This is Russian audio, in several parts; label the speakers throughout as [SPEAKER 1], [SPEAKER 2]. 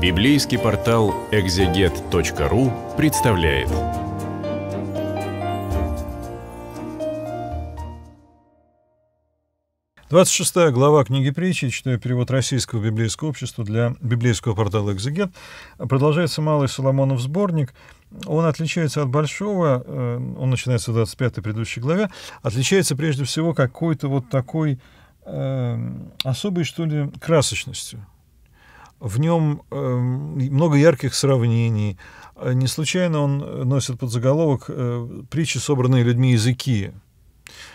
[SPEAKER 1] Библейский портал экзегет.ру представляет. Двадцать шестая глава книги притчи, читаю перевод российского библейского общества для библейского портала «Экзегет». Продолжается малый Соломонов сборник. Он отличается от большого, э, он начинается в 25-й предыдущей главе, отличается прежде всего какой-то вот такой э, особой, что ли, красочностью в нем э, эм, много ярких сравнений. Э, не случайно он э, носит под заголовок э, «Притчи, собранные людьми языки».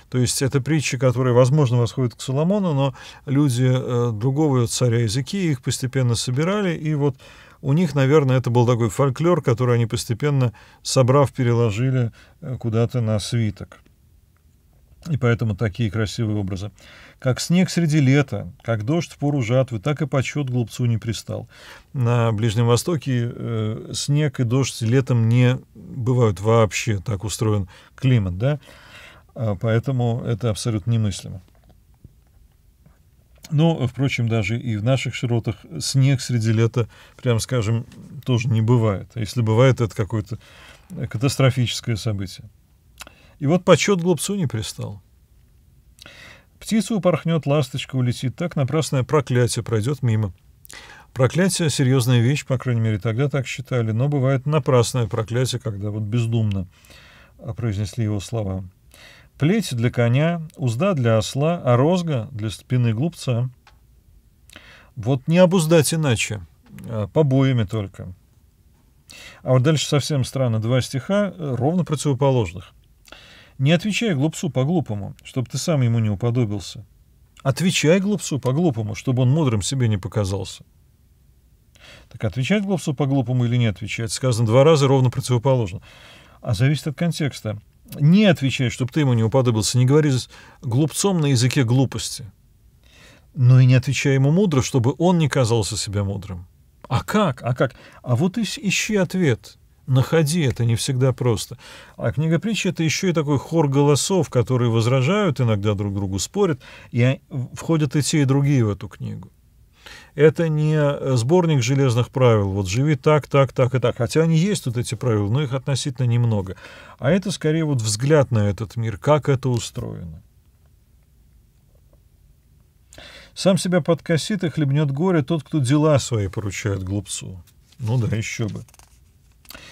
[SPEAKER 1] То есть это притчи, которые, возможно, восходят к Соломону, но люди э, другого царя языки их постепенно собирали, и вот у них, наверное, это был такой фольклор, который они постепенно, собрав, переложили э, куда-то на свиток. И поэтому такие красивые образы. Как снег среди лета, как дождь в пору жатвы, так и почет глупцу не пристал. На Ближнем Востоке э, снег и дождь летом не бывают вообще. Так устроен климат, да? А поэтому это абсолютно немыслимо. Но, ну, впрочем, даже и в наших широтах снег среди лета, прям скажем, тоже не бывает. А если бывает, это какое-то катастрофическое событие. И вот почет глупцу не пристал. Птица упорхнет, ласточка улетит, так напрасное проклятие пройдет мимо. Проклятие — серьезная вещь, по крайней мере, тогда так считали, но бывает напрасное проклятие, когда вот бездумно а, произнесли его слова. Плеть для коня, узда для осла, а розга для спины глупца. Вот не обуздать иначе, а, побоями только. А вот дальше совсем странно. Два стиха э, ровно противоположных. Не отвечай глупцу по-глупому, чтобы ты сам ему не уподобился. Отвечай глупцу по-глупому, чтобы он мудрым себе не показался. Так отвечать глупцу по-глупому или не отвечать? Сказано два раза ровно противоположно. А зависит от контекста. Не отвечай, чтобы ты ему не уподобился. Не говори глупцом на языке глупости. Но и не отвечай ему мудро, чтобы он не казался себя мудрым. А как? А как? А вот ищи ответ находи, это не всегда просто. А книга притчи — это еще и такой хор голосов, которые возражают иногда друг другу, спорят, и входят и те, и другие в эту книгу. Это не э, сборник железных правил, вот живи так, так, так и так, хотя они есть тут эти правила, но их относительно немного. А это скорее вот взгляд на этот мир, как это устроено. Сам себя подкосит и хлебнет горе тот, кто дела свои поручает глупцу. Ну да, еще бы.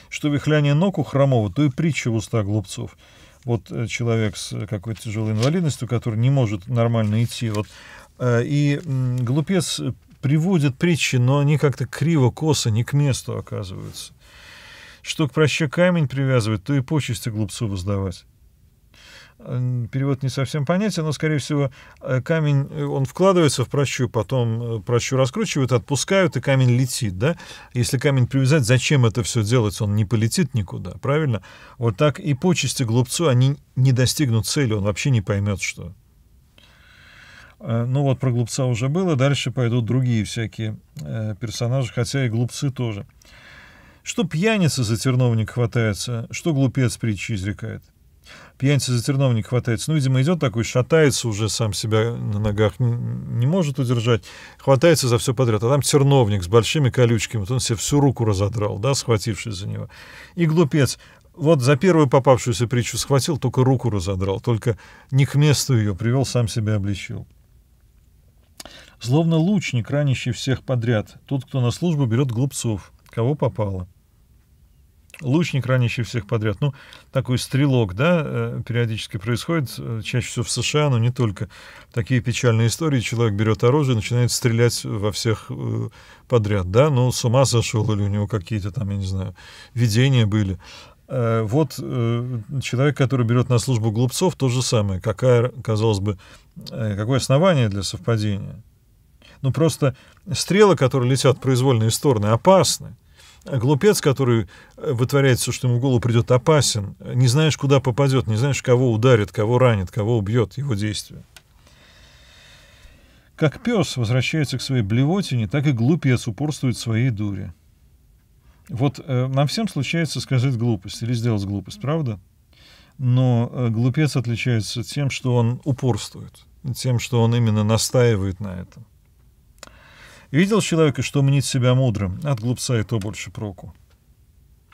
[SPEAKER 1] Что вихляние ног у хромого, то и притча в уста глупцов. Вот э, человек с э, какой-то тяжелой инвалидностью, который не может нормально идти, вот, э, и глупец приводит притчи, но они как-то криво, косо, не к месту оказываются. Что к проще камень привязывать, то и почести глупцу воздавать перевод не совсем понятен, но, скорее всего, э, камень, э, он вкладывается в прощу, потом э, прощу раскручивают, отпускают, и камень летит, да? Если камень привязать, зачем это все делать? Он не полетит никуда, правильно? Вот так и почести глупцу, они не достигнут цели, он вообще не поймет, что. Ну вот про глупца уже было, дальше пойдут другие всякие персонажи, хотя и глупцы тоже. Что пьяница за терновник хватается, что глупец притчи изрекает пьяница за терновник хватается. Ну, видимо, идет такой, шатается уже сам себя на ногах, не, не может удержать, хватается за все подряд. А там терновник с большими колючками, вот он себе всю руку разодрал, да, схватившись за него. И глупец, вот за первую попавшуюся притчу схватил, только руку разодрал, только не к месту ее привел, сам себя обличил. Словно лучник, ранящий всех подряд, тот, кто на службу берет глупцов, кого попало лучник, ранящий всех подряд. Ну, такой стрелок, да, э, периодически происходит, э, чаще всего в США, но не только. Такие печальные истории. Человек берет оружие и начинает стрелять во всех э, подряд, да, ну, с ума сошел или у него какие-то там, я не знаю, видения были. Вот человек, который берет на службу глупцов, то же самое. Какая, казалось бы, какое основание для совпадения? Ну, просто стрелы, которые летят в произвольные стороны, опасны глупец, который э, вытворяет все, что ему в голову придет, опасен. Не знаешь, куда попадет, не знаешь, кого ударит, кого ранит, кого убьет его действие. Как пес возвращается к своей блевотине, так и глупец упорствует в своей дуре. Вот э, нам всем случается сказать глупость или сделать глупость, правда? Но э, глупец отличается тем, что он упорствует, тем, что он именно настаивает на этом. Видел человека, что мнит себя мудрым, от глупца и то больше проку.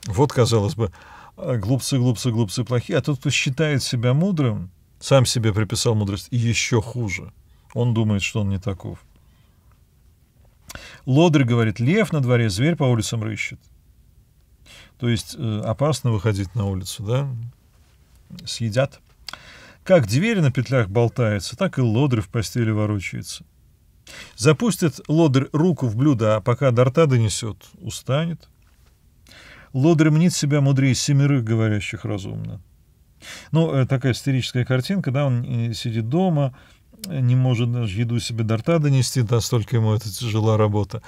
[SPEAKER 1] Вот, казалось бы, а, глупцы, глупцы, глупцы плохие, а тот, кто считает себя мудрым, сам себе приписал мудрость, и еще хуже. Он думает, что он не таков. Лодырь говорит, лев на дворе, зверь по улицам рыщет. То есть э, опасно выходить на улицу, да? Съедят. Как дверь на петлях болтается, так и лодры в постели ворочается. Запустит лодырь руку в блюдо, а пока до рта донесет, устанет. Лодырь мнит себя мудрее семерых говорящих разумно. Ну, э, такая истерическая картинка, да, он э, сидит дома, не может даже еду себе до рта донести, настолько ему это тяжела работа.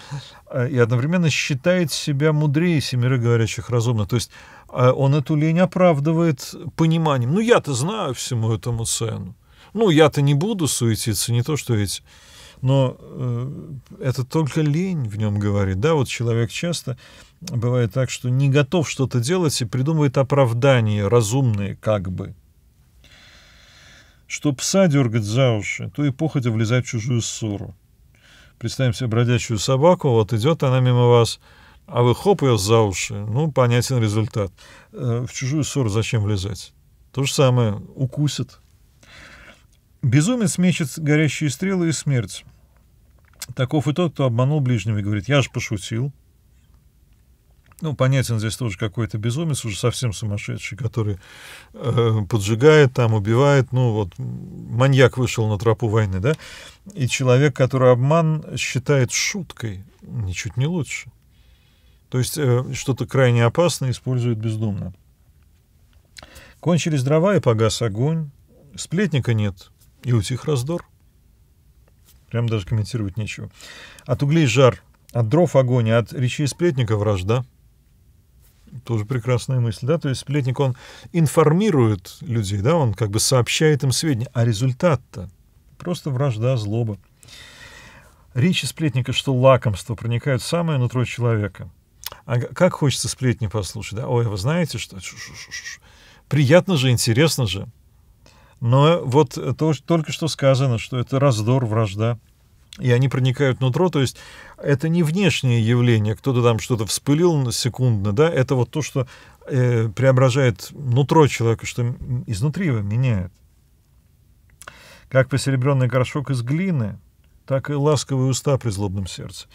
[SPEAKER 1] Э, и одновременно считает себя мудрее семеры говорящих разумно. То есть он эту лень оправдывает пониманием. Ну, я-то знаю всему этому цену. Ну, я-то не буду суетиться, не то что эти но э, это только лень в нем говорит. Да, вот человек часто бывает так, что не готов что-то делать и придумывает оправдания разумные как бы. Что пса дергать за уши, то и походя влезать в чужую ссору. Представим себе бродячую собаку, вот идет она мимо вас, а вы хоп ее за уши. Ну, понятен результат. Э, в чужую ссору зачем влезать? То же самое, укусит, Безумец мечет горящие стрелы и смерть. Таков и тот, кто обманул ближнего и говорит, я же пошутил. Ну, понятен здесь тоже какой-то безумец, уже совсем сумасшедший, который э, поджигает, там убивает. Ну, вот маньяк вышел на тропу войны, да? И человек, который обман считает шуткой, ничуть не лучше. То есть э, что-то крайне опасное использует бездумно. Кончились дрова и погас огонь. Сплетника нет, и утих раздор. Прям даже комментировать нечего. От углей жар, от дров огонь, а от речи сплетника вражда. Тоже прекрасная мысль, да? То есть сплетник, он информирует людей, да? Он как бы сообщает им сведения. А результат-то просто вражда, злоба. Речи сплетника, что лакомство, проникают в самое нутро человека. А как хочется сплетни послушать, да? Ой, а вы знаете, что? Приятно же, интересно же. Но вот то, только что сказано, что это раздор, вражда, и они проникают в нутро, то есть это не внешнее явление, кто-то там что-то вспылил секундно, да, это вот то, что э, преображает нутро человека, что изнутри его меняет. Как посеребренный горшок из глины — так и ласковые уста при злобном сердце.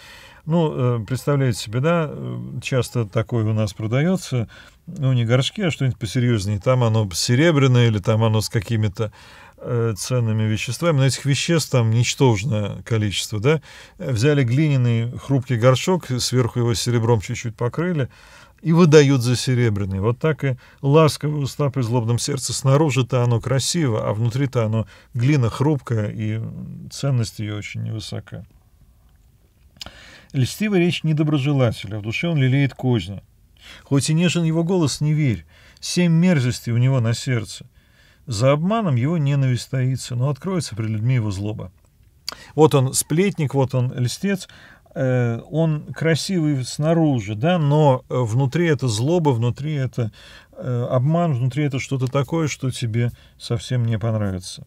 [SPEAKER 1] Ну, э, представляете себе, да, э, часто такое у нас продается, ну, не горшки, а что-нибудь посерьезнее. Там оно серебряное или там оно с какими-то э, ценными веществами, но этих веществ там ничтожное количество, да. Взяли глиняный хрупкий горшок, сверху его серебром чуть-чуть покрыли, и выдают за серебряный. Вот так и ласковый уста при злобном сердце. Снаружи-то оно красиво, а внутри-то оно глина хрупкая, и ценность ее очень невысока. Льстива речь недоброжелателя, в душе он лелеет козни. Хоть и нежен его голос, не верь, семь мерзостей у него на сердце. За обманом его ненависть таится, но откроется при людьми его злоба. Вот он сплетник, вот он льстец, Э, он красивый снаружи, да, но э, внутри это злоба, внутри это э, обман, внутри это что-то такое, что тебе совсем не понравится.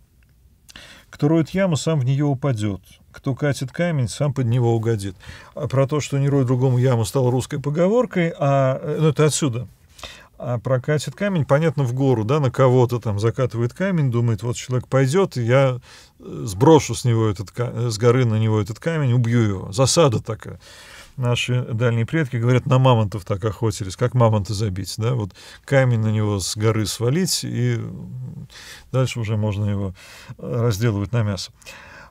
[SPEAKER 1] Кто роет яму, сам в нее упадет. Кто катит камень, сам под него угодит. А про то, что не роет другому яму, стало русской поговоркой, а ну, это отсюда, а прокатит камень, понятно, в гору, да, на кого-то там закатывает камень, думает, вот человек пойдет, и я э, сброшу с него этот, э, с горы на него этот камень, убью его. Засада такая. Наши дальние предки, говорят, на мамонтов так охотились, как мамонта забить, да, вот камень на него с горы свалить, и дальше уже можно его э, разделывать на мясо.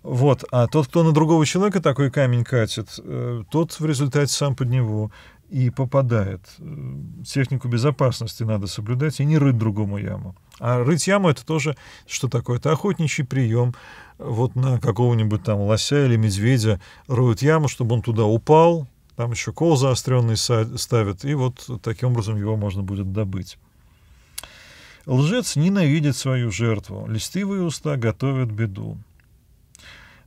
[SPEAKER 1] Вот, а тот, кто на другого человека такой камень катит, тот в результате сам под него и попадает. Э, технику безопасности надо соблюдать и не рыть другому яму. А рыть яму это тоже, что такое? Это охотничий прием. Вот на какого-нибудь там лося или медведя роют яму, чтобы он туда упал, там еще кол заостренный ставят, и вот таким образом его можно будет добыть. Лжец ненавидит свою жертву, льстивые уста готовят беду.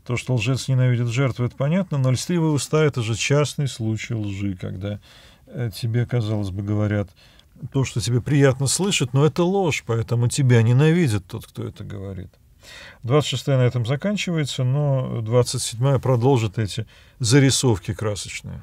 [SPEAKER 1] То, что лжец ненавидит жертву, это понятно, но льстивые уста — это же частный случай лжи, когда э, тебе, казалось бы, говорят то, что тебе приятно слышать, но это ложь, поэтому тебя ненавидит тот, кто это говорит. 26 на этом заканчивается, но 27 продолжит эти зарисовки красочные.